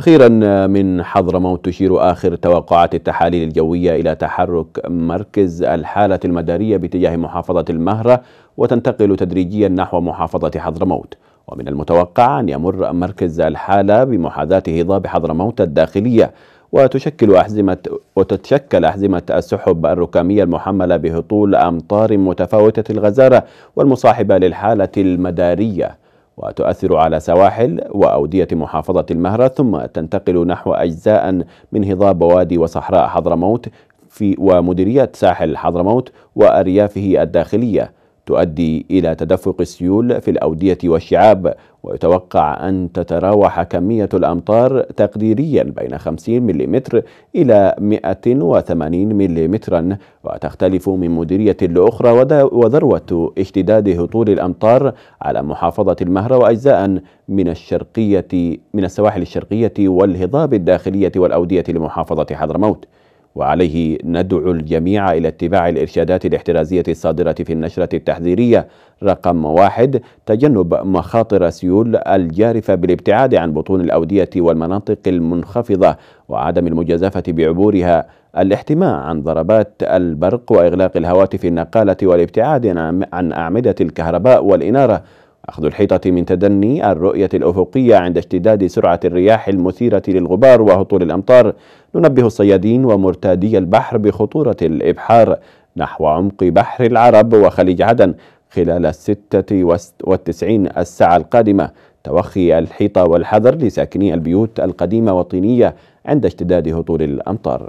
أخيرا من حضرموت تشير آخر توقعات التحاليل الجوية إلى تحرك مركز الحالة المدارية باتجاه محافظة المهرة وتنتقل تدريجيا نحو محافظة حضرموت ومن المتوقع أن يمر مركز الحالة بمحاذاة هضاب حضرموت الداخلية وتشكل أحزمة وتتشكل أحزمة السحب الركامية المحملة بهطول أمطار متفاوتة الغزارة والمصاحبة للحالة المدارية وتؤثر على سواحل وأودية محافظة المهرة ثم تنتقل نحو أجزاء من هضاب وادي وصحراء حضرموت في ومديرية ساحل حضرموت وأريافه الداخلية تؤدي إلى تدفق السيول في الأودية والشعاب ويتوقع أن تتراوح كمية الأمطار تقديريا بين 50 ملم إلى 180 ملم وتختلف من مديرية لأخرى وذروة اشتداد هطول الأمطار على محافظة المهرة وأجزاء من الشرقية من السواحل الشرقية والهضاب الداخلية والأودية لمحافظة حضرموت وعليه ندعو الجميع إلى اتباع الإرشادات الاحترازية الصادرة في النشرة التحذيرية رقم واحد تجنب مخاطر سيول الجارفة بالابتعاد عن بطون الأودية والمناطق المنخفضة وعدم المجازفة بعبورها الاحتماء عن ضربات البرق وإغلاق الهواتف النقالة والابتعاد عن أعمدة الكهرباء والإنارة أخذ الحيطة من تدني الرؤية الأفقية عند اشتداد سرعة الرياح المثيرة للغبار وهطول الأمطار ننبه الصيادين ومرتادي البحر بخطورة الإبحار نحو عمق بحر العرب وخليج عدن خلال الستة والتسعين الساعة القادمة توخي الحيطة والحذر لساكني البيوت القديمة والطينية عند اشتداد هطول الأمطار